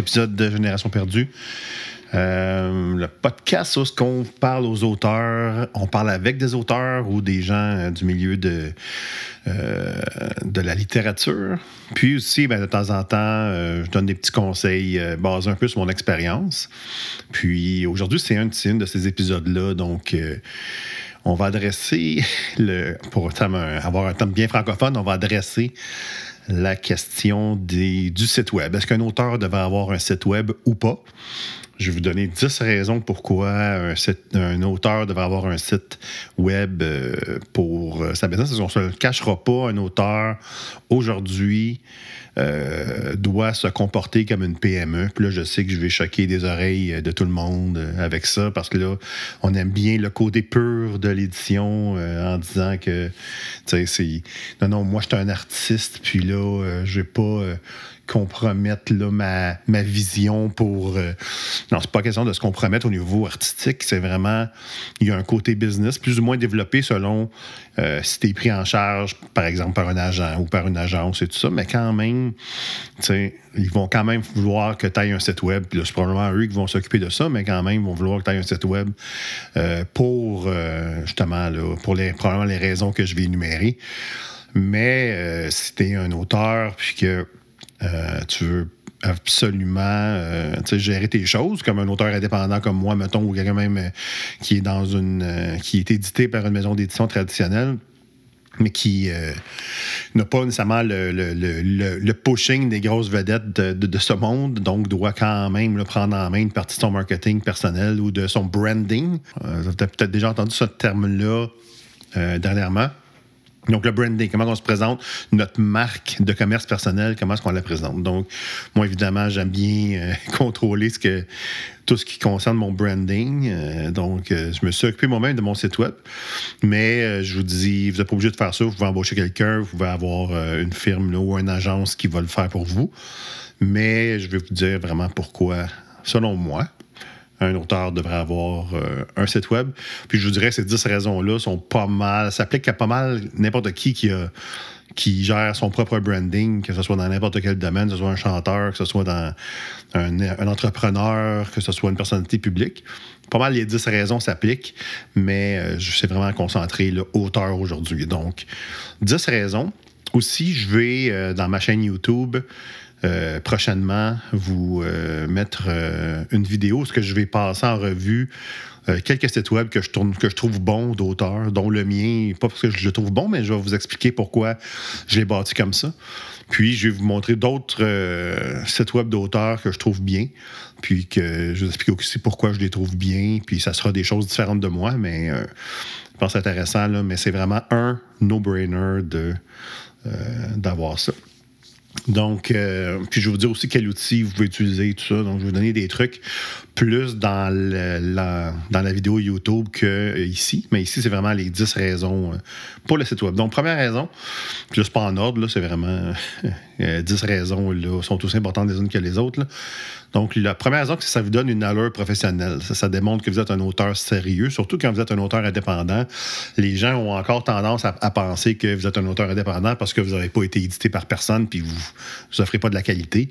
épisode de Génération Perdue. Euh, le podcast, où qu'on parle aux auteurs, on parle avec des auteurs ou des gens euh, du milieu de, euh, de la littérature. Puis aussi, ben, de temps en temps, je donne des petits conseils basés un peu sur mon expérience. Puis aujourd'hui, c'est un de, ces épisodes-là, donc on va adresser, le, pour avoir un thème bien francophone, on va adresser la question des, du site web. Est-ce qu'un auteur devait avoir un site web ou pas? Je vais vous donner 10 raisons pourquoi un, un auteur devrait avoir un site web euh, pour euh, sa business. On ne se le cachera pas, un auteur aujourd'hui euh, doit se comporter comme une PME. Puis là, je sais que je vais choquer des oreilles de tout le monde avec ça, parce que là, on aime bien le côté pur de l'édition en disant que, tu sais, c'est... Non, non, moi, je suis un artiste, puis là, je j'ai pas compromettre ma, vision pour. Euh, non, c'est pas question de se compromettre au niveau artistique. C'est vraiment. Il y a un côté business plus ou moins développé selon euh, si tu es pris en charge, par exemple, par un agent ou par une agence et tout ça. Mais quand même, ils vont quand même vouloir que tu ailles un site web. Puis là, c'est probablement eux qui vont s'occuper de ça, mais quand même, ils vont vouloir que tu ailles un site web euh, pour, justement, pour les, probablement les raisons que je vais énumérer. Mais si tu es un auteur, puis que euh, tu veux absolument euh, gérer tes choses comme un auteur indépendant comme moi, mettons, ou quelqu'un même euh, qui est dans une qui est édité par une maison d'édition traditionnelle mais qui n'a pas nécessairement le, le, pushing des grosses vedettes de, ce monde, donc doit quand même le prendre en main une partie de son marketing personnel ou de son branding. vous avez peut-être déjà entendu ce terme-là dernièrement. Donc, le branding, comment on se présente, notre marque de commerce personnel, comment est-ce qu'on la présente. Donc, moi, évidemment, j'aime bien euh, contrôler ce que, tout ce qui concerne mon branding. Euh, donc, euh, je me suis occupé moi-même de mon site web. Mais je vous dis, vous n'êtes pas obligé de faire ça. Vous pouvez embaucher quelqu'un, vous pouvez avoir une firme ou une agence qui va le faire pour vous. Mais je vais vous dire vraiment pourquoi, selon moi, un auteur devrait avoir euh, un site web. Puis je vous dirais, ces dix raisons-là sont pas mal, s'appliquent à pas mal n'importe qui qui, gère son propre branding, que ce soit dans n'importe quel domaine, que ce soit un chanteur, que ce soit dans un, entrepreneur, que ce soit une personnalité publique. Pas mal les dix raisons s'appliquent, mais euh, je suis vraiment concentré le auteur aujourd'hui. Donc, dix raisons. Aussi, je vais, euh, dans ma chaîne YouTube, euh, prochainement vous euh, mettre euh, une vidéo, ce que je vais passer en revue. quelques sites web que je, que je trouve bons d'auteurs, dont le mien, pas parce que je le trouve bon, mais je vais vous expliquer pourquoi je l'ai bâti comme ça. Puis je vais vous montrer d'autres sites web d'auteurs que je trouve bien, puis que je vous expliquer aussi pourquoi je les trouve bien, puis ça sera des choses différentes de moi, mais je pense intéressant, là, mais c'est vraiment un no-brainer de, d'avoir ça. Donc, euh, puis je vais vous dire aussi quel outil vous pouvez utiliser, tout ça. Donc, je vais vous donner des trucs plus dans, la, vidéo YouTube que euh, ici. Mais ici, c'est vraiment les 10 raisons euh, pour le site web. Donc, première raison, puis pas en ordre, là, c'est vraiment 10 raisons là, sont aussi importantes les unes que les autres. Donc, la première raison, c'est que ça vous donne une allure professionnelle. Ça, démontre que vous êtes un auteur sérieux, surtout quand vous êtes un auteur indépendant. Les gens ont encore tendance à, penser que vous êtes un auteur indépendant parce que vous n'avez pas été édité par personne, puis vous vous offrez pas de la qualité.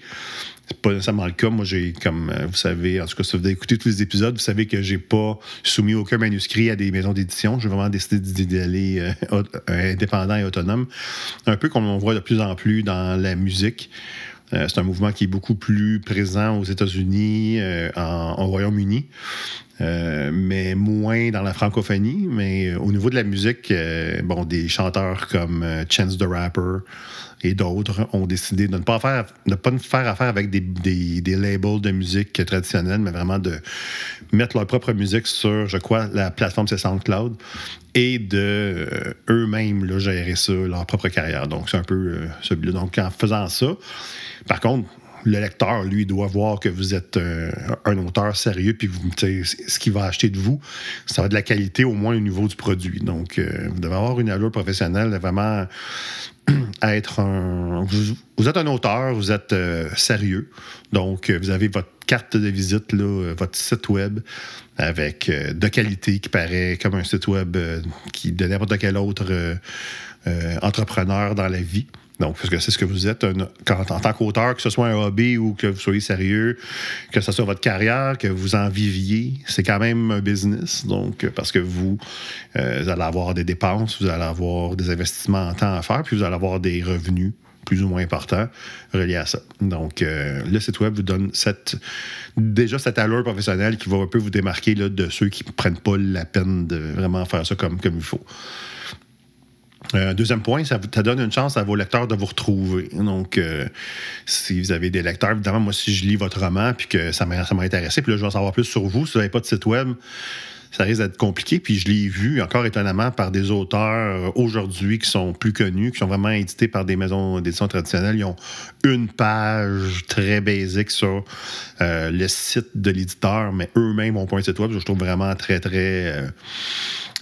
C'est pas nécessairement le cas. Moi, j'ai, comme euh, vous savez, en tout cas, si vous avez écouté tous les épisodes, vous savez que j'ai pas soumis aucun manuscrit à des maisons d'édition. J'ai vraiment décidé d'aller euh, euh, indépendant et autonome. Un peu comme on voit de plus en plus dans la musique. Euh, c'est un mouvement qui est beaucoup plus présent aux États-Unis, euh, en, au Royaume-Uni. Euh, mais moins dans la francophonie. Mais euh, au niveau de la musique, euh, bon, des chanteurs comme Chance the Rapper et d'autres ont décidé de ne pas faire, de pas faire affaire avec des, labels de musique traditionnelle, mais vraiment de mettre leur propre musique sur, je crois, la plateforme SoundCloud et de eux-mêmes gérer ça, leur propre carrière. Donc, c'est un peu celui-là. Donc, en faisant ça, par contre, le lecteur, lui, doit voir que vous êtes euh, un auteur sérieux, puis vous, ce qu'il va acheter de vous, ça va de la qualité au moins au niveau du produit. Donc, euh, vous devez avoir une allure professionnelle, vraiment être un. Vous, êtes un auteur, vous êtes euh, sérieux. Donc, vous avez votre carte de visite, là, votre site web avec de qualité qui paraît comme un site web qui de n'importe quel autre entrepreneur dans la vie. Donc, parce que c'est ce que vous êtes en tant qu'auteur, que ce soit un hobby ou que vous soyez sérieux, que ce soit votre carrière, que vous en viviez, c'est quand même un business. Donc, euh, parce que euh, vous, allez avoir des dépenses, vous allez avoir des investissements en temps à faire, puis vous allez avoir des revenus plus ou moins importants reliés à ça. Donc, euh, le site web vous donne déjà cette allure professionnelle qui va un peu vous démarquer de ceux qui ne prennent pas la peine de vraiment faire ça comme, comme il faut. Euh, deuxième point, ça, donne une chance à vos lecteurs de vous retrouver. Donc, euh, si vous avez des lecteurs, évidemment, moi, si je lis votre roman puis que ça m'a intéressé, puis là, je veux en savoir plus sur vous, si vous n'avez pas de site web, ça risque d'être compliqué. Puis je l'ai vu encore étonnamment par des auteurs aujourd'hui qui sont plus connus, qui sont vraiment édités par des maisons d'édition traditionnelles. Ils ont une page très basique sur euh, le site de l'éditeur, mais eux-mêmes ont pas de site web. Je trouve vraiment très, très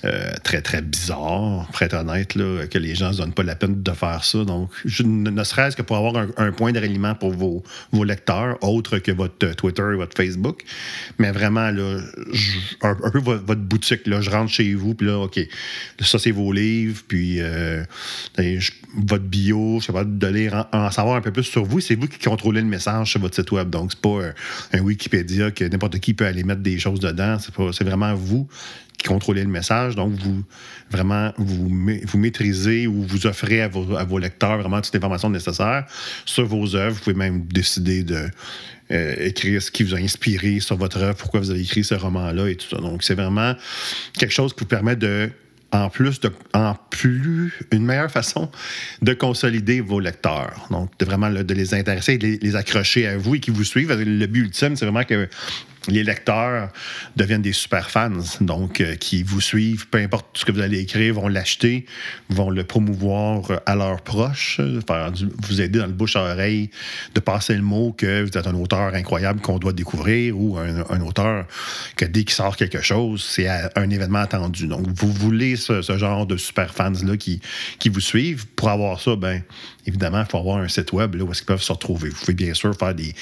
euh, très, très bizarre, pour honnête, que les gens ne se donnent pas la peine de faire ça. Donc, ne serait-ce que pour avoir un, point de ralliement pour vos, lecteurs, autre que votre euh, Twitter, et votre Facebook. Mais vraiment, là, un, peu votre, boutique, là, je rentre chez vous, puis là, OK, ça, c'est vos livres, puis euh, ben, votre bio, je sais pas, de lire, en, savoir un peu plus sur vous. C'est vous qui contrôlez le message sur votre site web. Donc, c'est pas un, un Wikipédia que n'importe qui peut aller mettre des choses dedans. C'est vraiment vous qui contrôlait le message. Donc, vous vraiment vous, vous maîtrisez ou vous offrez à vos, lecteurs vraiment toutes les nécessaire sur vos œuvres. Vous pouvez même décider d'écrire euh, ce qui vous a inspiré sur votre œuvre, pourquoi vous avez écrit ce roman-là et tout ça. Donc, c'est vraiment quelque chose qui vous permet de en plus, de, en plus, une meilleure façon de consolider vos lecteurs. Donc, vraiment de les intéresser, de les, accrocher à vous et qui vous suivent. Le but ultime, c'est vraiment que les lecteurs deviennent des super fans, donc euh, qui vous suivent, peu importe ce que vous allez écrire, vont l'acheter, vont le promouvoir euh, à leurs proches, vous aider dans le bouche à oreille de passer le mot que vous êtes un auteur incroyable qu'on doit découvrir ou un, auteur que dès qu'il sort quelque chose, c'est un événement attendu. Donc, vous voulez ce, genre de super fans-là qui, qui vous suivent. Pour avoir ça, ben Évidemment, il faut avoir un site web où est-ce qu'ils peuvent se retrouver. Vous pouvez bien sûr faire des,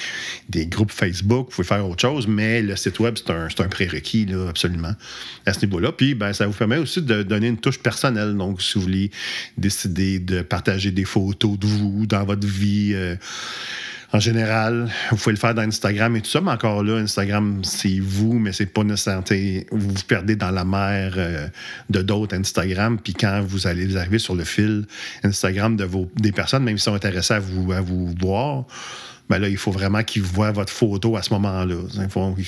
groupes Facebook, vous pouvez faire autre chose, mais le site web, c'est un, prérequis, là, absolument, à ce niveau-là. Puis, ben, ça vous permet aussi de donner une touche personnelle. Donc, si vous voulez décider de partager des photos de vous dans votre vie, euh, en général, vous pouvez le faire dans Instagram et tout ça, mais encore là, Instagram, c'est vous, mais c'est pas nécessairement. Vous vous perdez dans la mer euh, de d'autres Instagram, puis quand vous allez vous arriver sur le fil Instagram de vos, des personnes, même s'ils sont intéressés à vous, à vous voir, ben là, il faut vraiment qu'ils voient votre photo à ce moment-là.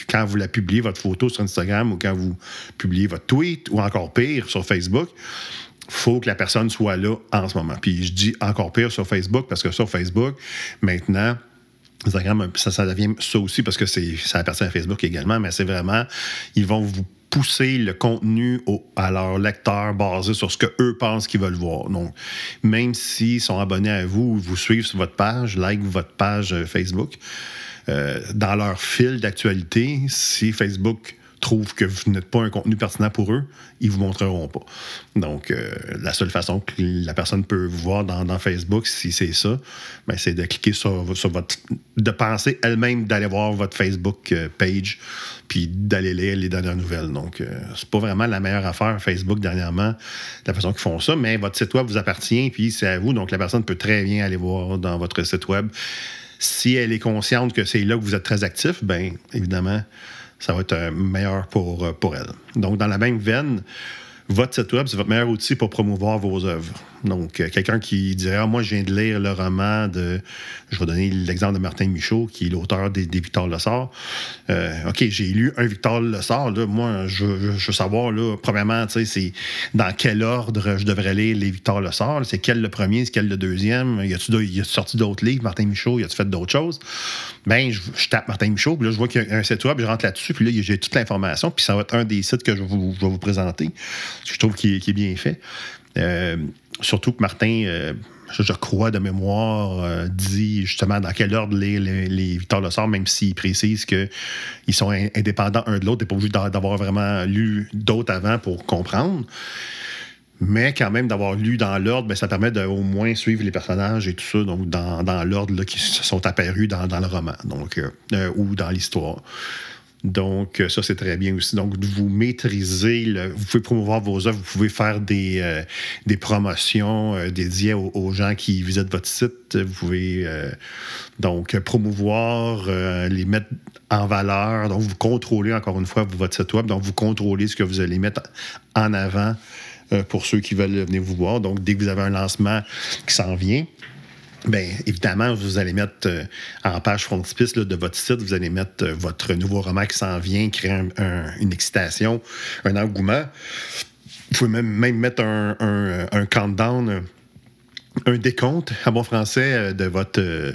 Quand vous la publiez, votre photo sur Instagram ou quand vous publiez votre tweet ou encore pire sur Facebook, faut que la personne soit là en ce moment. Puis je dis encore pire sur Facebook parce que sur Facebook, maintenant, Instagram, ça, devient ça aussi parce que c'est ça appartient à Facebook également, mais c'est vraiment, ils vont vous pousser le contenu à leurs lecteurs basé sur ce que pensent qu'ils veulent voir. Donc, même s'ils sont abonnés à vous ou vous suivent sur votre page, like votre page euh, Facebook, euh, dans leur fil d'actualité, si Facebook trouvent que vous n'êtes pas un contenu pertinent pour eux, ils vous montreront pas. Donc, euh, la seule façon que la personne peut vous voir dans, Facebook, si c'est ça, ben, c'est de cliquer sur, votre. de penser elle-même d'aller voir votre Facebook euh, page, puis d'aller lire les dernières nouvelles. Donc, euh, c'est pas vraiment la meilleure affaire, Facebook, dernièrement, la façon qu'ils font ça, mais votre site Web vous appartient, puis c'est à vous. Donc, la personne peut très bien aller voir dans votre site Web. Si elle est consciente que c'est là que vous êtes très actif, bien évidemment, ça va être meilleur pour, euh, pour elle. Donc, dans la même veine, votre site web, c'est votre meilleur outil pour promouvoir vos œuvres. Donc, euh, quelqu'un qui dirait ah, Moi, je viens de lire le roman de. Je vais donner l'exemple de Martin Michaud, qui est l'auteur des, Victor Lessard. Euh, OK, j'ai lu un Victor Lessard. Là, moi, je, veux savoir, là, premièrement, c'est dans quel ordre je devrais lire les Victor sort C'est quel le premier, c'est quel le deuxième. Y a-tu sorti d'autres livres, Martin Michaud Y a-tu fait d'autres choses Bien, je, tape Martin Michaud, puis là, je vois qu'il y a un site web, je rentre là-dessus, puis là, j'ai toute l'information, puis ça va être un des sites que je vais vous présenter je trouve qu'il est bien fait. Euh, surtout que Martin, euh, je, crois de mémoire, euh, dit justement dans quel ordre les, les, Victor le sort, même s'il précise qu'ils sont indépendants un de l'autre. et pas obligé d'avoir vraiment lu d'autres avant pour comprendre. Mais quand même, d'avoir lu dans l'ordre, ben, ça permet de au moins suivre les personnages et tout ça, donc dans, l'ordre qui se sont apparus dans, le roman donc, ou dans l'histoire. Donc, euh, ça, c'est très bien aussi. Donc, vous maîtrisez, vous pouvez promouvoir vos œuvres, vous pouvez faire des, euh, promotions euh, dédiées aux, gens qui visitent votre site. Vous pouvez donc promouvoir, les mettre en valeur. Donc, vous contrôlez encore une fois votre site web. Donc, vous contrôlez ce que vous allez mettre en avant pour ceux qui veulent venir vous voir. Donc, dès que vous avez un lancement qui s'en vient, Bien, évidemment, vous allez mettre euh, en page frontispice de votre site, vous allez mettre euh, votre nouveau roman qui s'en vient, créer une excitation, un engouement. Vous pouvez même, mettre un, countdown, un décompte, à bon français, euh, de votre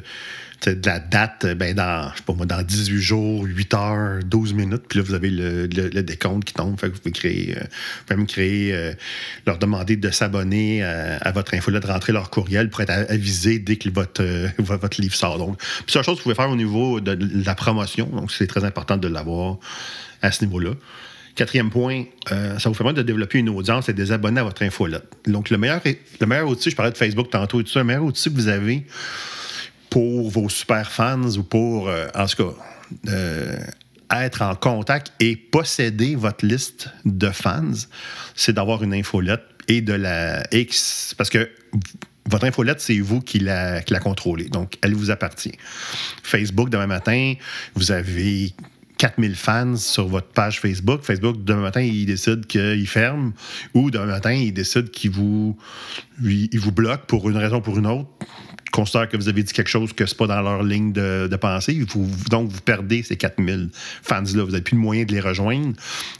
de la date, euh, ben dans, je pas moi, dans 18 jours, 8 heures, 12 minutes, puis là, vous avez le, décompte qui tombe. vous pouvez créer, euh, créer, euh, leur demander de s'abonner à, votre info, de rentrer leur courriel pour être avisé dès que votre, livre sort. Donc, c'est chose que vous pouvez faire au niveau de, la promotion. Donc, c'est très important de l'avoir à ce niveau-là. Quatrième point, ça vous permet de développer une audience et des abonnés à votre info Donc, le meilleur, le meilleur outil, je parlais de Facebook tantôt et tout ça, le meilleur outil que vous avez pour vos super fans ou pour, euh, en tout cas, euh, être en contact et posséder votre liste de fans, c'est d'avoir une infolette et de la X. Parce que votre infolette, c'est vous qui la, qui la, contrôlez. Donc, elle vous appartient. Facebook, demain matin, vous avez 4000 fans sur votre page Facebook. Facebook, demain matin, il décide qu'il ferme ou demain matin, il décide qu'il vous, il vous bloque pour une raison ou pour une autre Considère que vous avez dit quelque chose que c'est pas dans leur ligne de, pensée. donc, vous perdez ces 4000 fans-là. Vous n'avez plus de moyen de les rejoindre.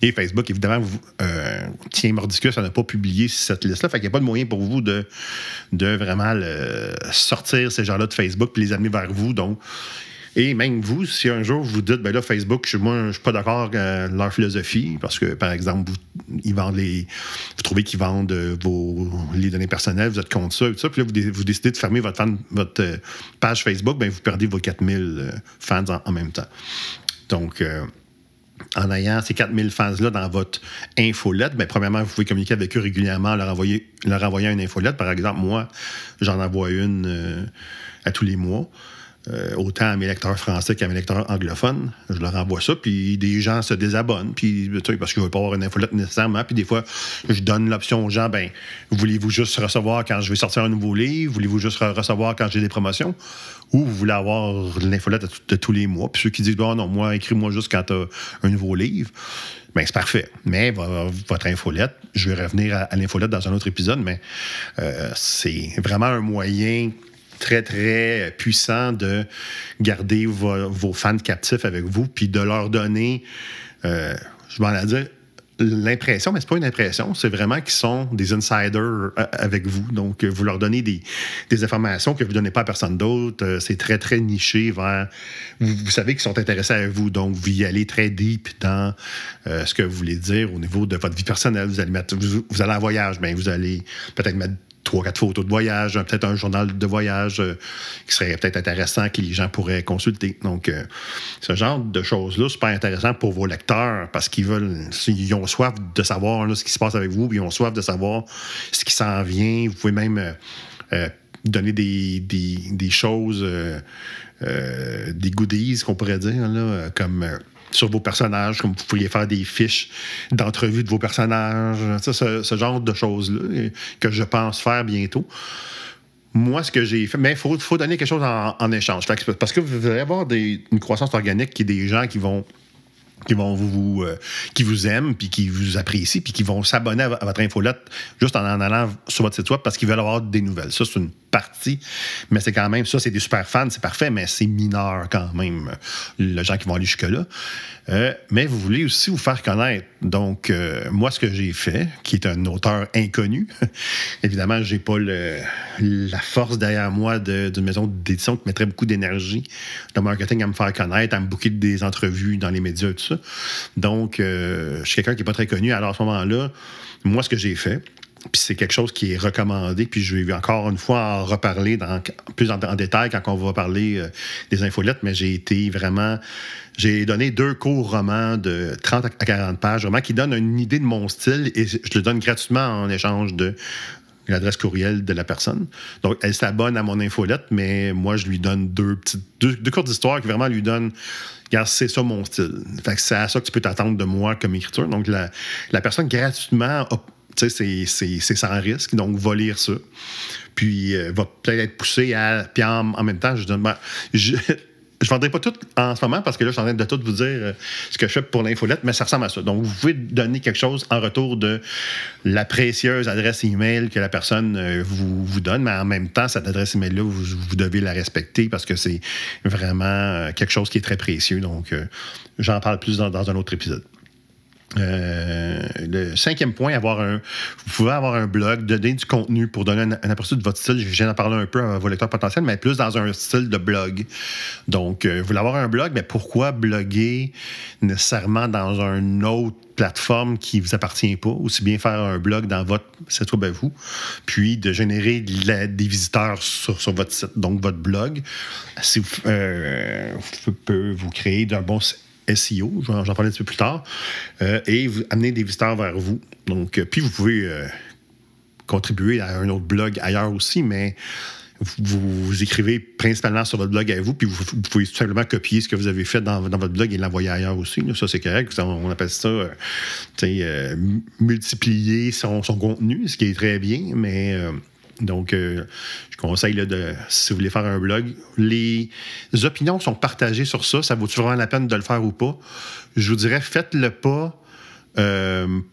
Et Facebook, évidemment, vous, euh, tient mordicus, ça n'a pas publié cette liste-là. Fait qu'il n'y a pas de moyen pour vous de, de vraiment sortir ces gens-là de Facebook et les amener vers vous. Donc, et même vous, si un jour vous dites, ben là, Facebook, je, moi, je suis pas d'accord avec euh, leur philosophie, parce que, par exemple, vous, ils vendent les, trouvez qu'ils vendent euh, vos, les données personnelles, vous êtes contre ça, et ça, puis là, vous, décidez de fermer votre, euh, page Facebook, ben, vous perdez vos 4000 fans en, même temps. Donc, en ayant ces 4000 fans-là dans votre infolette, ben, premièrement, vous pouvez communiquer avec eux régulièrement, leur envoyer, leur envoyer une infolette. Par exemple, moi, j'en envoie une à tous les mois. Euh, autant à mes lecteurs français qu'à mes lecteurs anglophones. Je leur envoie ça, puis des gens se désabonnent, puis, parce qu'ils ne veulent pas avoir une infolette nécessairement. Puis des fois, je donne l'option aux gens, ben voulez-vous juste recevoir quand je vais sortir un nouveau livre? Voulez-vous juste recevoir quand j'ai des promotions? Ou vous voulez avoir l'infolette de, tous les mois? Puis ceux qui disent, bon, non, moi, écris-moi juste quand tu as un nouveau livre. Bien, c'est parfait. Mais votre infolette, je vais revenir à, l'infolette dans un autre épisode, mais euh, c'est vraiment un moyen très, très puissant de garder vos fans captifs avec vous, puis de leur donner, euh, je vais en dire, l'impression, mais c'est pas une impression, c'est vraiment qu'ils sont des insiders euh, avec vous. Donc, vous leur donnez des, informations que vous ne donnez pas à personne d'autre. Euh, c'est très, très niché vers... Vous, savez qu'ils sont intéressés à vous, donc vous y allez très deep dans ce que vous voulez dire au niveau de votre vie personnelle. Vous allez Vous, vous allez en voyage, mais ben, vous allez peut-être mettre trois, quatre photos de voyage, peut-être un journal de voyage euh, qui serait peut-être intéressant que les gens pourraient consulter. Donc, euh, ce genre de choses-là, pas intéressant pour vos lecteurs parce qu'ils veulent, ils ont soif de savoir ce qui se passe avec vous, puis ils ont soif de savoir ce qui s'en vient. Vous pouvez même euh, donner des, des, des choses, des goodies qu'on pourrait dire, là, comme sur vos personnages, comme vous pourriez faire des fiches d'entrevue de vos personnages, ce, ce genre de choses-là que je pense faire bientôt moi, ce que j'ai fait, mais il faut, faut, donner quelque chose en, échange. parce que vous allez avoir une croissance organique qui est des gens qui vont qui vont vous, euh, qui vous aiment, puis qui vous apprécient, puis qui vont s'abonner à, votre infolette juste en, allant sur votre site web parce qu'ils veulent avoir des nouvelles. Ça, c'est une partie, mais c'est quand même, ça, c'est des super fans, c'est parfait, mais c'est mineur quand même, euh, les gens qui vont aller jusque-là. Euh, mais vous voulez aussi vous faire connaître. Donc, moi, ce que j'ai fait, qui est un auteur inconnu, évidemment, j'ai pas la force derrière moi d'une maison d'édition qui mettrait beaucoup d'énergie de marketing à me faire connaître, à me booker des entrevues dans les médias, tout ça. Donc, euh, je suis quelqu'un qui n'est pas très connu. Alors, à ce moment-là, moi, ce que j'ai fait, puis c'est quelque chose qui est recommandé, puis je vais encore une fois en reparler plus en, détail quand on va parler euh, des infolettes, mais j'ai été vraiment... J'ai donné deux courts romans de 30 à 40 pages, vraiment qui donnent une idée de mon style, et je le donne gratuitement en échange de, l'adresse courriel de la personne. Donc, elle s'abonne à mon infolette, mais moi, je lui donne deux petites, deux, deux courtes histoires qui vraiment lui donnent, car c'est ça mon style. Fait que c'est à ça que tu peux t'attendre de moi comme écriture. Donc, la, la personne gratuitement, tu sais, c'est sans risque, donc va lire ça. Puis, euh, va peut-être être poussé à. Puis, en, même temps, je donne. Ben, je, je ne vendrai pas tout en ce moment parce que là, je suis en train de tout vous dire euh, ce que je fais pour l'infolette, mais ça ressemble à ça. Donc, vous pouvez donner quelque chose en retour de la précieuse adresse email que la personne euh, vous, vous donne, mais en même temps, cette adresse email-là, vous, devez la respecter parce que c'est vraiment euh, quelque chose qui est très précieux. Donc, j'en parle plus dans un autre épisode. Euh, le cinquième point, avoir un, vous pouvez avoir un blog, donner du contenu pour donner un, aperçu de votre style. Je viens d'en parler un peu à vos lecteurs potentiels, mais plus dans un style de blog. Donc, euh, vous voulez avoir un blog, mais pourquoi bloguer nécessairement dans une autre plateforme qui ne vous appartient pas? Aussi bien faire un blog dans votre site web à vous, puis de générer des visiteurs sur, votre site, donc votre blog. Si euh, vous, pouvez vous créer d'un bon SEO, j'en parlerai un petit peu plus tard, euh, et vous amener des visiteurs vers vous. Donc, euh, puis vous pouvez euh, contribuer à un autre blog ailleurs aussi, mais vous, écrivez principalement sur votre blog à vous, puis vous, pouvez tout simplement copier ce que vous avez fait dans, votre blog et l'envoyer ailleurs aussi. Ça, c'est correct. On, appelle ça multiplier son, contenu, ce qui est très bien, mais donc, euh, je conseille, de, si vous voulez faire un blog, les opinions sont partagées sur ça. Ça vaut-tu vraiment la peine de le faire ou pas? Je vous dirais, faites le pas.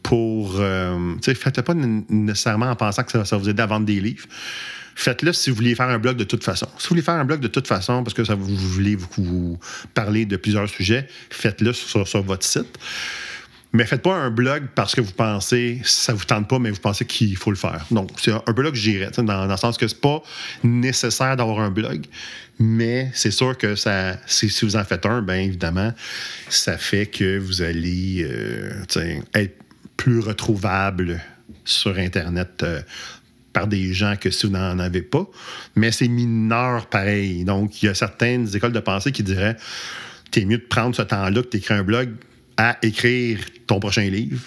pour. faites-le pas euh, euh, nécessairement en pensant que ça, ça vous aide à vendre des livres. Faites-le si vous voulez faire un blog de toute façon. Si vous voulez faire un blog de toute façon, parce que vous, voulez vous, parler de plusieurs sujets, faites-le sur votre site. Mais faites pas un blog parce que vous pensez, ça vous tente pas, mais vous pensez qu'il faut le faire. Donc, c'est un blog, que j'irais, dans, le sens que c'est pas nécessaire d'avoir un blog, mais c'est sûr que ça, si, vous en faites un, bien évidemment, ça fait que vous allez euh, être plus retrouvable sur Internet euh, par des gens que si vous n'en avez pas. Mais c'est mineur pareil. Donc, il y a certaines écoles de pensée qui diraient, es mieux de prendre ce temps-là que d'écrire un blog à écrire ton prochain livre.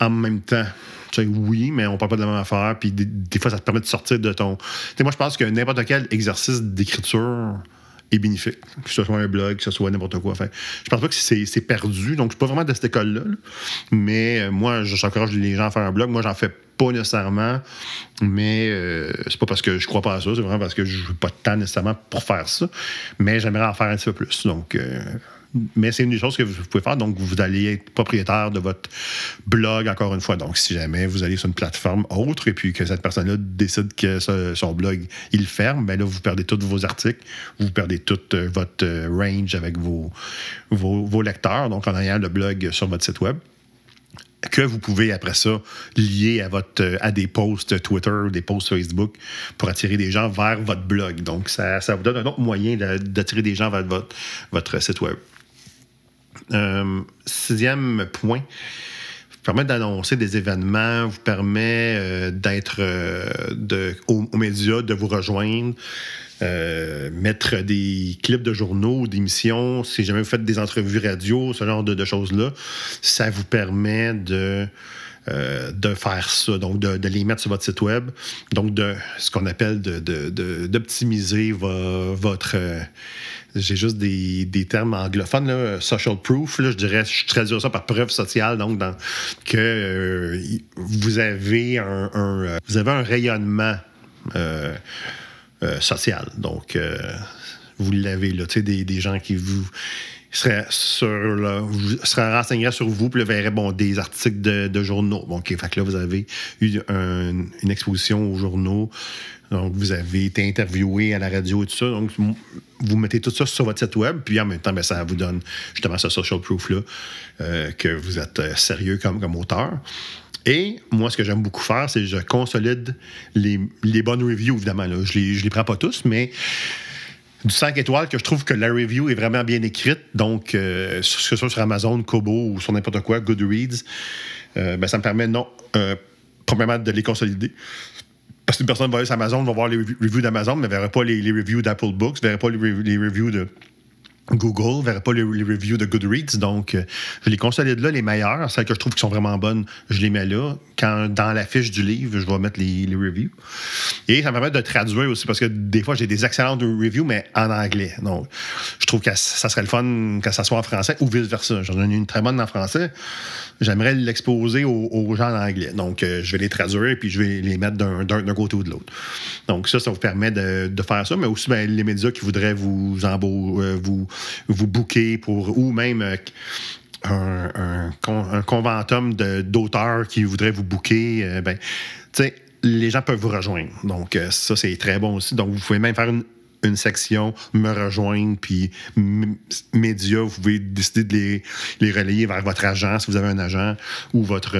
En même temps, tu sais, oui, mais on parle pas de la même affaire. Puis des, fois, ça te permet de sortir de ton. moi, je pense que n'importe quel exercice d'écriture est bénéfique, que ce soit un blog, que ce soit n'importe quoi. Enfin, je pense pas que c'est perdu, donc je suis pas vraiment de cette école-là. Mais euh, moi, je j'encourage les gens à faire un blog. Moi, j'en fais pas nécessairement, mais euh, c'est pas parce que je crois pas à ça, c'est vraiment parce que je n'ai pas de temps nécessairement pour faire ça. Mais j'aimerais en faire un petit peu plus. Donc. Euh, mais c'est une des choses que vous pouvez faire. Donc, vous allez être propriétaire de votre blog, encore une fois. Donc, si jamais vous allez sur une plateforme autre et puis que cette personne-là décide que son blog, il ferme, bien là, vous perdez tous vos articles, vous perdez toute euh, votre euh, range avec vos, lecteurs, donc en ayant le blog sur votre site web que vous pouvez après ça lier à votre euh, à des posts Twitter, des posts Facebook pour attirer des gens vers votre blog. Donc ça, vous donne un autre moyen d'attirer des gens vers votre site web. Euh, sixième point, vous permet d'annoncer des événements, vous permet euh, d'être euh, aux, médias, de vous rejoindre, mettre des clips de journaux, d'émissions, si jamais vous faites des entrevues radio, ce genre de choses-là, ça vous permet de euh, de faire ça, donc de, les mettre sur votre site web, donc de ce qu'on appelle d'optimiser votre... Euh, j'ai juste des, termes anglophones, social proof, là, je dirais, je traduis ça par preuve sociale, donc que euh, vous, avez un, vous avez un rayonnement social. Donc, vous l'avez, là, tu sais, des gens qui vous serait sur vous serait renseigné sur vous, puis le verrait bon, des articles de, journaux. Bon, fait là, vous avez eu une exposition aux journaux. Donc, vous avez été interviewé à la radio et tout ça. Donc, vous mettez tout ça sur votre site web, puis en même temps, ben, ça vous donne justement ce social proof-là euh, que vous êtes euh, sérieux comme, comme auteur. Et moi, ce que j'aime beaucoup faire, c'est que je consolide les, les, bonnes reviews, évidemment. Je ne les, je les prends pas tous, mais du 5 étoiles que je trouve que la review est vraiment bien écrite. Donc, euh, que ce soit sur Amazon, Kobo ou sur n'importe quoi, Goodreads, euh, ben, ça me permet, non, euh, premièrement, de les consolider. Parce qu'une personne va aller sur Amazon, va voir les reviews d'Amazon, mais ne verra pas les, reviews d'Apple Books, ne verra pas les, les reviews de Google, verrai pas les, reviews de Goodreads, donc euh, je les consolide là, les meilleures, celles que je trouve qui sont vraiment bonnes, je les mets là. Quand dans la fiche du livre, je vais mettre les, reviews. Et ça me permet de traduire aussi, parce que des fois, j'ai des excellentes reviews, mais en anglais. Donc, je trouve que ça serait le fun que ça soit en français ou vice-versa. J'en ai une très bonne en français. J'aimerais l'exposer aux, gens en anglais. Donc, euh, je vais les traduire et puis je vais les mettre d'un côté ou de l'autre. Donc, ça, ça vous permet de, faire ça, mais aussi ben, les médias qui voudraient vous, euh, vous, vous booker pour, ou même euh, un, conventum d'auteurs qui voudraient vous booker, euh, ben, tu sais les gens peuvent vous rejoindre. Donc, euh, ça, c'est très bon aussi. Donc, vous pouvez même faire une, section, me rejoindre, puis Média, vous pouvez décider de les, relayer vers votre agent, si vous avez un agent, ou votre,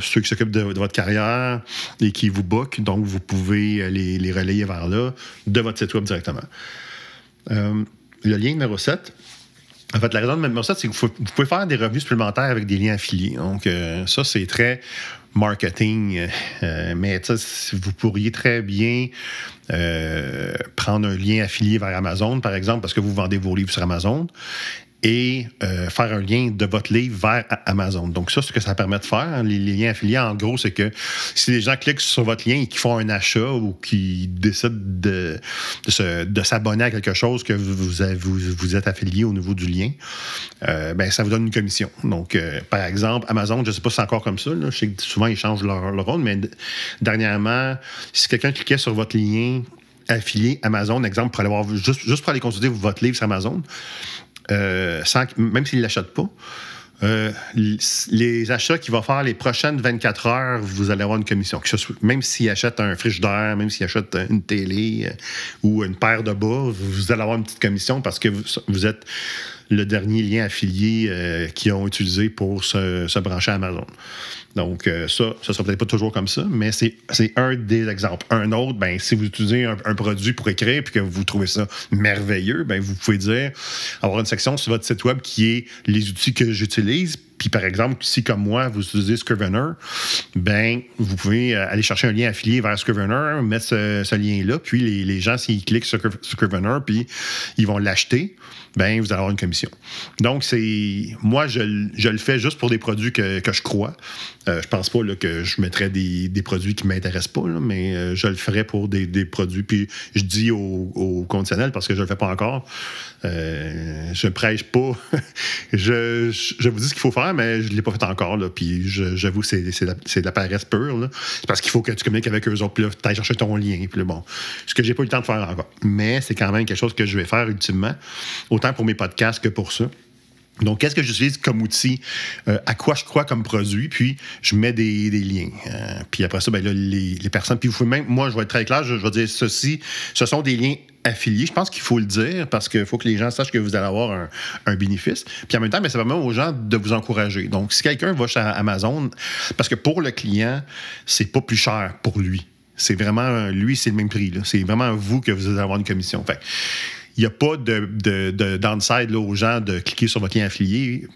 ceux qui s'occupent de, votre carrière et qui vous bookent. Donc, vous pouvez les, les, relayer vers là, de votre site web directement le lien numéro 7. En fait, la raison de numéro 7, c'est que vous, pouvez faire des revenus supplémentaires avec des liens affiliés. Donc, euh, ça, c'est très marketing, euh, mais vous pourriez très bien euh, prendre un lien affilié vers Amazon, par exemple, parce que vous vendez vos livres sur Amazon, et euh, faire un lien de votre livre vers Amazon. Donc ça, c'est ce que ça permet de faire, hein, les, liens affiliés, en gros, c'est que si les gens cliquent sur votre lien et qu'ils font un achat ou qu'ils décident de, de s'abonner à quelque chose que vous, vous, êtes affilié au niveau du lien, euh, ben, ça vous donne une commission. Donc, euh, par exemple, Amazon, je ne sais pas si c'est encore comme ça, je sais que souvent ils changent leur, leur rôle, mais dernièrement, si quelqu'un cliquait sur votre lien affilié Amazon, exemple, pour aller voir, juste, juste pour aller consulter votre livre sur Amazon, euh, même s'il ne l'achète pas, euh, les achats qu'il va faire les prochaines 24 heures, vous allez avoir une commission. Même s'il achète un d'air, même s'il achète une télé euh, ou une paire de bas, vous allez avoir une petite commission parce que vous êtes le dernier lien affilié euh, qu'ils ont utilisé pour se, brancher à Amazon. Donc, euh, ça, ça, ne sera peut-être pas toujours comme ça, mais c'est un des exemples. Un autre, ben, si vous utilisez un, produit pour écrire et que vous trouvez ça merveilleux, ben, vous pouvez dire avoir une section sur votre site web qui est les outils que j'utilise puis par exemple, si comme moi, vous utilisez Scrivener, ben vous pouvez euh, aller chercher un lien affilié vers Scrivener, mettre ce, lien-là, puis les, gens, s'ils cliquent sur Scrivener, puis ils vont l'acheter, ben vous allez avoir une commission. Donc, c'est moi, je, le fais juste pour des produits que, je crois. Je euh, je pense pas que je mettrais des, produits qui m'intéressent pas, mais euh, je le ferai pour des, produits. Puis je dis au, au conditionnel parce que je le fais pas encore. Euh, je prêche pas. je, vous dis ce qu'il faut faire, mais je ne l'ai pas fait encore. Là. Puis j'avoue, c'est de, la paresse pure. C'est parce qu'il faut que tu communiques avec eux autres. Puis là, tu chercher ton lien. Puis bon, ce que j'ai pas eu le temps de faire encore. Mais c'est quand même quelque chose que je vais faire ultimement, autant pour mes podcasts que pour ça. Donc, qu'est-ce que j'utilise comme outil? Euh, à quoi je crois comme produit? Puis, je mets des, liens. Euh, puis après ça, ben les, personnes... Puis, vous pouvez même... Moi, je vais être très clair. Je, je vais dire ceci. Ce sont des liens affilié. Je pense qu'il faut le dire parce qu'il faut que les gens sachent que vous allez avoir un, bénéfice. Puis en même temps, bien, ça permet aux gens de vous encourager. Donc, si quelqu'un va chez Amazon, parce que pour le client, c'est pas plus cher pour lui. C'est vraiment, lui, c'est le même prix. C'est vraiment vous que vous allez avoir une commission. Fait il n'y a pas de, de, de downside aux gens de cliquer sur votre lien affilié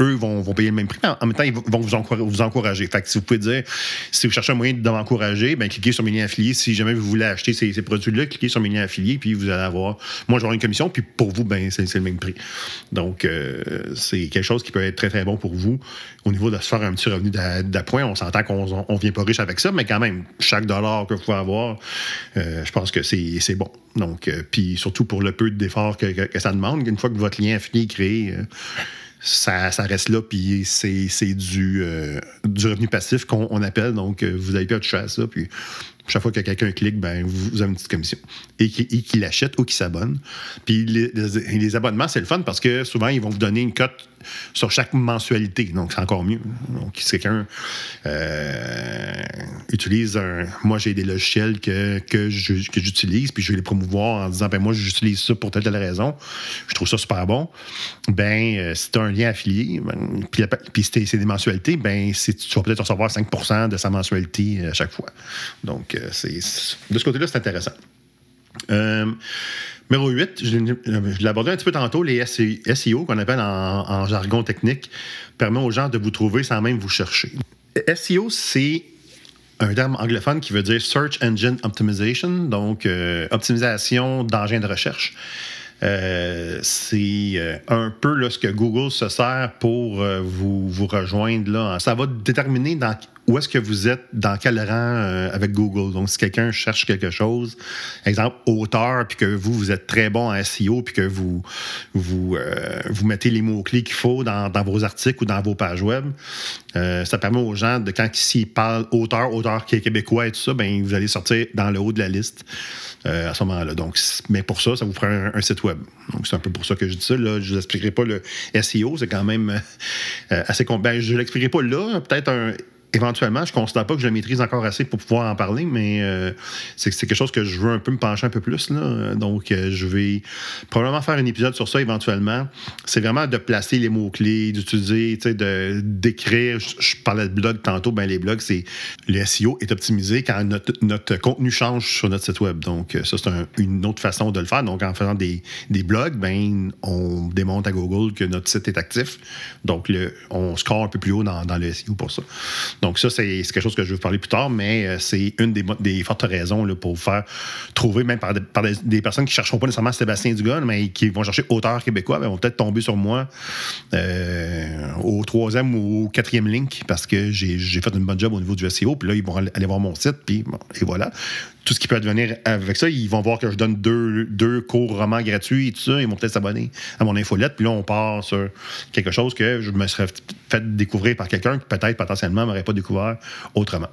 eux vont, payer le même prix. En, en même temps, ils vont vous, encourager. Fait que si vous pouvez dire, si vous cherchez un moyen de m'encourager, ben, cliquez sur mes liens affiliés. Si jamais vous voulez acheter ces, produits-là, cliquez sur mes liens affiliés, puis vous allez avoir. Moi, j'aurai une commission, puis pour vous, ben, c'est le même prix. Donc, euh, c'est quelque chose qui peut être très, très bon pour vous. Au niveau de se faire un petit revenu d'appoint, on s'entend qu'on ne vient pas riche avec ça, mais quand même, chaque dollar que vous pouvez avoir, euh, je pense que c'est bon. Donc, euh, puis surtout pour le peu d'efforts que, ça demande, une fois que votre lien affilié est créé, ça, reste là, puis c'est du, euh, du revenu passif qu'on appelle. Donc, euh, vous n'avez pas de à ça. Puis, chaque fois que quelqu'un clique, ben, vous, avez une petite commission. Et qu'il achète l'achète ou qu'il s'abonne. Puis, les abonnements, c'est le fun parce que souvent, ils vont vous donner une cote sur chaque mensualité. Donc, c'est encore mieux. Donc, si quelqu'un euh, utilise un. Moi, j'ai des logiciels que, j'utilise, puis je vais les promouvoir en disant, ben moi, j'utilise ça pour telle ou telle raison. Je trouve ça super bon. Ben, euh, si tu as un lien affilié, ben, puis, si c'est des mensualités, ben, tu vas peut-être recevoir 5 de sa mensualité euh, à chaque fois. Donc, c'est, de ce côté-là, c'est intéressant. Euh, Numéro 8, je, l'ai abordé un petit peu tantôt, les SEO e qu'on appelle en, jargon technique permet aux gens de vous trouver sans même vous chercher. SEO, c'est un terme anglophone qui veut dire Search Engine Optimization, donc euh, optimisation d'engins de recherche. Euh, c'est euh, un peu là, ce que Google se sert pour euh, vous, rejoindre. Là. Ça va déterminer où est-ce que vous êtes, dans quel rang avec Google. Donc, si quelqu'un cherche quelque chose, exemple auteur, puis que vous, vous êtes très bon en SEO, puis que vous, vous, mettez les mots-clés qu'il faut dans, vos articles ou dans vos pages web, ça permet aux gens de, quand ils parlent auteur, auteur qui québécois et tout ça, bien, vous allez sortir dans le haut de la liste. Euh, à ce moment-là. Donc, mais pour ça, ça vous fera un, site web. Donc, c'est un peu pour ça que je dis ça. Là. Je ne vous expliquerai pas le SEO, c'est quand même euh, euh, assez compliqué. Ben, je ne l'expliquerai pas là. Peut-être un éventuellement, je ne considère pas que je le maîtrise encore assez pour pouvoir en parler, mais euh, c'est quelque chose que je veux un peu me pencher un peu plus. Là. Donc, euh, je vais probablement faire un épisode sur ça éventuellement. C'est vraiment de placer les mots-clés, d'utiliser, de d'écrire. Je, parlais de blog tantôt. Ben, les blogs, c'est le SEO est optimisé quand notre, contenu change sur notre site web. Donc, euh, ça, c'est une autre façon de le faire. Donc, en faisant des, blogs, ben, on démontre à Google que notre site est actif. Donc, le, on score un peu plus haut dans le SEO pour ça. Donc ça, c'est quelque chose que je vais vous parler plus tard, mais euh, c'est une des, fortes raisons pour vous faire trouver, même par, des, personnes qui ne chercheront pas nécessairement Sébastien Dugan, mais qui vont chercher auteur québécois, ils ben, vont peut-être tomber sur moi euh, au troisième ou au quatrième link parce que j'ai fait une bonne job au niveau du SEO, puis là, ils vont aller voir mon site, puis et voilà tout ce qui peut advenir avec ça. Ils vont voir que je donne deux, deux cours romans gratuits et tout ça. Ils vont peut-être s'abonner à mon infolette. Puis là, on part sur quelque chose que je me serais fait découvrir par quelqu'un qui peut-être potentiellement m'aurait pas découvert autrement.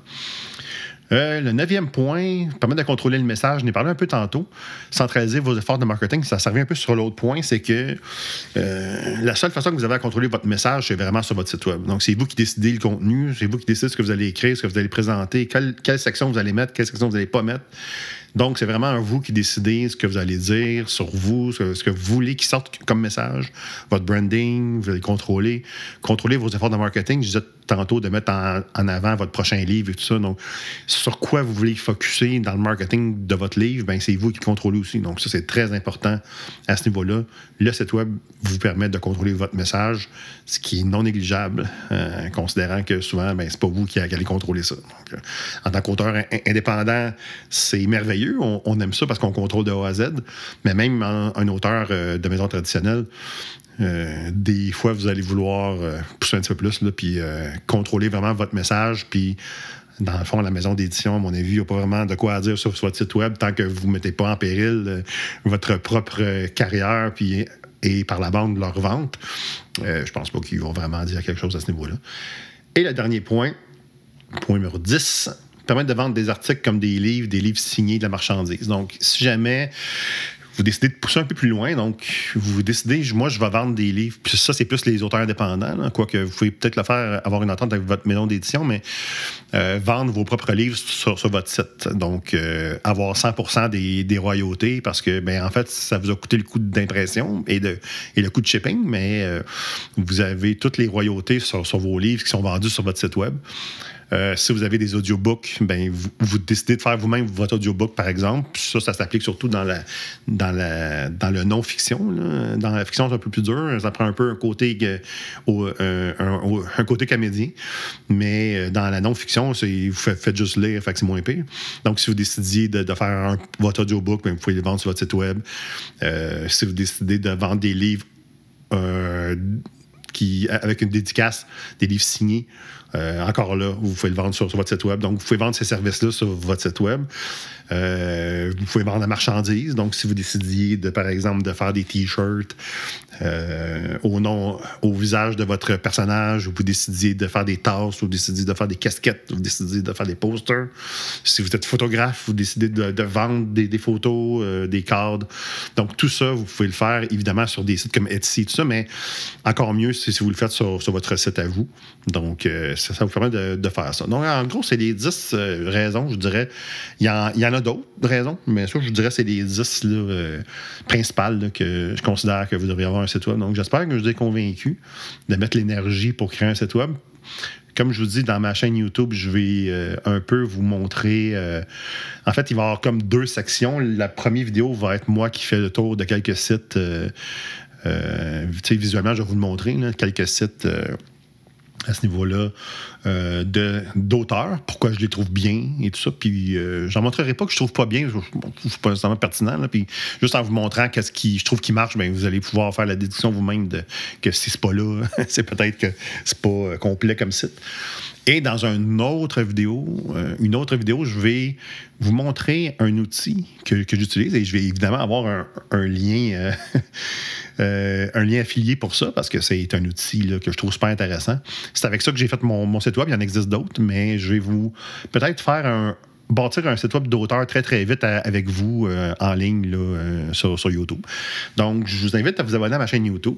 Euh, le neuvième point, permet de contrôler le message. J'en ai parlé un peu tantôt. Centraliser vos efforts de marketing, ça servait un peu sur l'autre point, c'est que euh, la seule façon que vous avez à contrôler votre message, c'est vraiment sur votre site web. Donc, c'est vous qui décidez le contenu, c'est vous qui décidez ce que vous allez écrire, ce que vous allez présenter, quelle, quelle section vous allez mettre, quelle section vous allez pas mettre. Donc, c'est vraiment à vous qui décidez ce que vous allez dire sur vous, ce que vous voulez qui sorte comme message, votre branding, vous allez contrôler, contrôler vos efforts de marketing. Je disais tantôt de mettre en, avant votre prochain livre et tout ça. Donc, sur quoi vous voulez focuser dans le marketing de votre livre, ben, c'est vous qui contrôlez aussi. Donc, ça, c'est très important à ce niveau-là. Le site web vous permet de contrôler votre message, ce qui est non négligeable, euh, considérant que souvent, ben, c'est pas vous qui allez contrôler ça. Donc, euh, en tant qu'auteur indépendant, c'est merveilleux on, aime ça parce qu'on contrôle de A à Z, mais même un auteur euh, de maison traditionnelle, euh, des fois, vous allez vouloir euh, pousser un petit peu plus, là, puis contrôler vraiment votre message, puis dans le fond, la maison d'édition, à mon avis, il n'y a pas vraiment de quoi à dire sur votre site web tant que vous ne mettez pas en péril votre propre carrière, puis et par la bande leur vente. je pense pas qu'ils vont vraiment dire quelque chose à ce niveau-là. Et le dernier point, point numéro 10, permettre de vendre des articles comme des livres, des livres signés de la marchandise. Donc, si jamais vous décidez de pousser un peu plus loin. Donc, vous décidez, moi, je vais vendre des livres. Puis ça, c'est plus les auteurs indépendants. Quoique, vous pouvez peut-être le faire, avoir une entente avec votre maison d'édition, mais euh, vendre vos propres livres sur, votre site. Donc, euh, avoir 100 des, royautés parce que, ben, en fait, ça vous a coûté le coût d'impression et, le coût de shipping, mais euh, vous avez toutes les royautés sur, vos livres qui sont vendus sur votre site Web. Euh, si vous avez des audiobooks, ben, vous, décidez de faire vous-même votre audiobook, par exemple. Ça, ça s'applique surtout dans, la, dans, le non-fiction. Dans la fiction, c'est un peu plus dur. Ça prend un peu un côté, euh, un, comédien. Mais euh, dans la non-fiction, c'est, vous faites juste lire, fait que c'est moins pire. Donc, si vous décidez de, faire votre audiobook, ben, vous pouvez le vendre sur votre site web. si vous décidez de vendre des livres qui, avec une dédicace, des livres signés, euh, encore là, vous pouvez le vendre sur, votre site web. Donc, vous pouvez vendre ces services-là sur votre site web. Euh, vous pouvez vendre la marchandise. Donc, si vous décidiez, de, par exemple, de faire des T-shirts euh, au nom, au visage de votre personnage, ou vous décidiez de faire des tasses, ou vous décidiez de faire des casquettes, ou vous décidiez de faire des posters. Si vous êtes photographe, vous décidez de, vendre des, photos, des cadres. Donc, tout ça, vous pouvez le faire, évidemment, sur des sites comme Etsy, tout ça, mais encore mieux si, si vous le faites sur, sur votre site à vous. Donc, ça, vous permet de, faire ça. Donc, en gros, c'est les 10 euh, raisons, je dirais. Il y en, a d'autres raisons, mais ça, je vous dirais, c'est les 10 euh, principales que je considère que vous devriez avoir un site web. Donc, j'espère que je vous ai convaincu de mettre l'énergie pour créer un site web comme je vous dis, dans ma chaîne YouTube, je vais euh, un peu vous montrer. en fait, il va y avoir comme deux sections. La première vidéo va être moi qui fais le tour de quelques sites. Euh, visuellement, je vais vous le montrer, quelques sites à ce niveau-là euh, de, d'auteurs, pourquoi je les trouve bien et tout ça. Puis euh, j'en montrerai pas que je trouve pas bien, je ne pas nécessairement pertinent. Là, puis juste en vous montrant qu'est-ce qui je trouve qui marche, ben, vous allez pouvoir faire la déduction vous-même de que si c'est pas là, c'est peut-être que c'est pas euh, complet comme site. Et dans une autre vidéo, euh, une autre vidéo, je vais vous montrer un outil que, j'utilise et je vais évidemment avoir un, lien, euh, euh, un lien affilié pour ça parce que c'est un outil que je trouve super intéressant. C'est avec ça que j'ai fait mon, mon site web. Il y en existe d'autres, mais je vais vous peut-être faire un, bâtir un site web d'auteur très, très vite avec vous euh, en ligne euh, sur, YouTube. Donc, je vous invite à vous abonner à ma chaîne YouTube.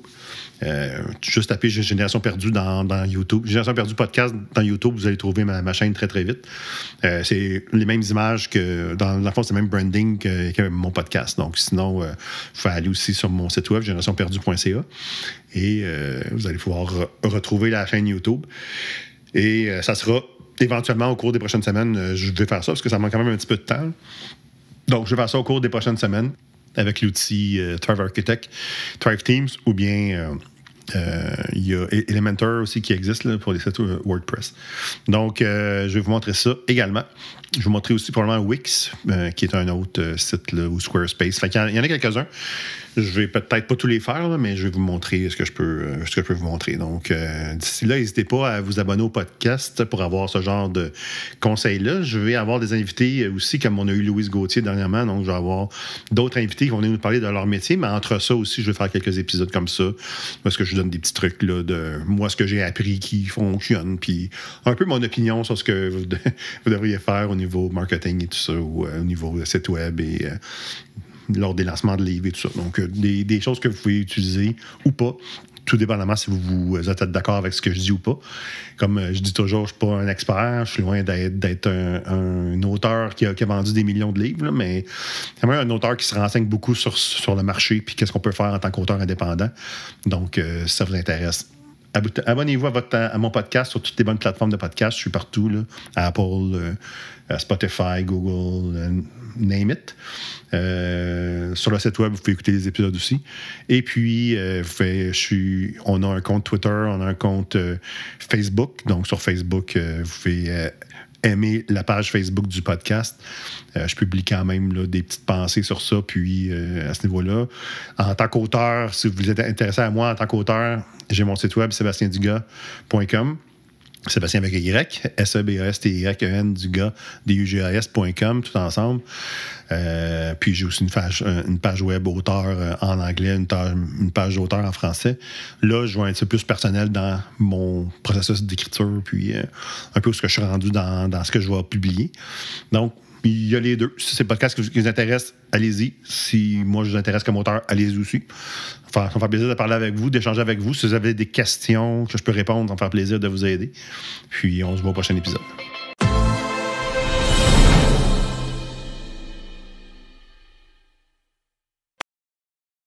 Euh, juste taper Génération Perdue dans, YouTube. Génération Perdue Podcast dans YouTube, vous allez trouver ma, chaîne très, très vite. c'est les mêmes images que, dans, la fond, c'est le même branding que, mon podcast. Donc, sinon, il faut aller aussi sur mon site web, générationperdue.ca, et vous allez pouvoir retrouver la chaîne YouTube. Et ça sera éventuellement, au cours des prochaines semaines, euh, je vais faire ça parce que ça manque quand même un petit peu de temps. Donc, je vais faire ça au cours des prochaines semaines avec l'outil euh, Thrive Architect, Thrive Teams ou bien euh, il y a e-, Elementor aussi qui existe pour les sites WordPress. Donc, je vais vous montrer ça également. Je vous montrer aussi probablement Wix, euh, qui est un autre euh, site ou Squarespace. Fait il, y en, a quelques-uns. Je vais peut-être pas tous les faire, mais je vais vous montrer ce que je peux, euh, ce que peux vous montrer. Donc, d'ici là, n'hésitez pas à vous abonner au podcast pour avoir ce genre de conseils-là. Je vais avoir des invités aussi, comme on a eu Louise Gauthier dernièrement. Donc, je vais avoir d'autres invités qui vont venir nous parler de leur métier. Mais entre ça aussi, je vais faire quelques épisodes comme ça, parce que je vous donne des petits trucs là, de moi, ce que j'ai appris qui fonctionne, puis un peu mon opinion sur ce que vous devriez faire niveau marketing et tout ça, ou euh, au niveau euh, site web et euh, lors des lancements de livres et tout ça. Donc, des, choses que vous pouvez utiliser ou pas tout dépendamment si vous, êtes d'accord avec ce que je dis ou pas. Comme je dis toujours, je ne suis pas un expert, je suis loin d'être un, un, auteur qui a, vendu des millions de livres, mais c'est un auteur qui se renseigne beaucoup sur, sur le marché puis qu'est-ce qu'on peut faire en tant qu'auteur indépendant. Donc, si ça vous intéresse. Abonnez-vous à, à, mon podcast sur toutes les bonnes plateformes de podcast. Je suis partout, là, à Apple, euh, Spotify, Google, euh, name it. Euh, sur le site web, vous pouvez écouter les épisodes aussi. Et puis, euh, je suis, on a un compte Twitter, on a un compte Facebook. Donc, sur Facebook, vous pouvez aimer la page Facebook du podcast. je publie quand même là, des petites pensées sur ça, puis à ce niveau-là. En tant qu'auteur, si vous êtes intéressé à moi en tant qu'auteur, j'ai mon site web, sébastiendugas.com. Sébastien avec Y, S-E-B-A-S-T-Y-E-N du gars d'E-U-G-A-S.com tout ensemble. Euh, puis j'ai aussi une page, une page web auteur euh, en anglais, une, page, une page auteur en français. Là, je vois un petit peu plus personnel dans mon processus d'écriture, puis euh, un peu ce que je suis rendu dans, dans ce que je vais publier. Donc, il y a les deux. Si c'est le podcast qui vous intéresse, allez-y. Si moi je vous intéresse comme auteur, allez-y aussi. Enfin, va me fait plaisir de parler avec vous, d'échanger avec vous. Si vous avez des questions que je peux répondre, ça me fait plaisir de vous aider. Puis on se voit au prochain épisode.